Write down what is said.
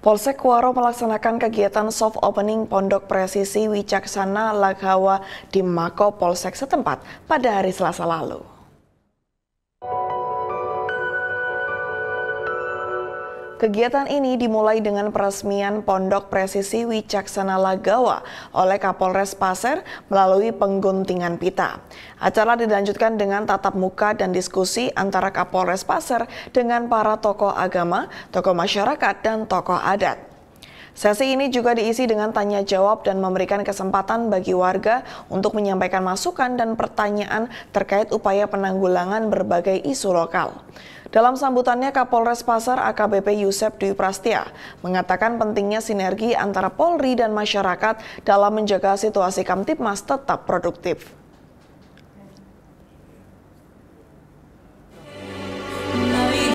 Polsek Kuaro melaksanakan kegiatan soft opening Pondok Presisi Wicaksana Lagawa di Mako Polsek setempat pada hari Selasa lalu. Kegiatan ini dimulai dengan peresmian Pondok Presisi Wicaksana Lagawa oleh Kapolres Pasir melalui pengguntingan pita. Acara dilanjutkan dengan tatap muka dan diskusi antara Kapolres Pasir dengan para tokoh agama, tokoh masyarakat, dan tokoh adat. Sesi ini juga diisi dengan tanya jawab dan memberikan kesempatan bagi warga untuk menyampaikan masukan dan pertanyaan terkait upaya penanggulangan berbagai isu lokal. Dalam sambutannya, Kapolres Pasar AKBP Yusef Dwi Prastia mengatakan pentingnya sinergi antara Polri dan masyarakat dalam menjaga situasi Kamtipmas tetap produktif.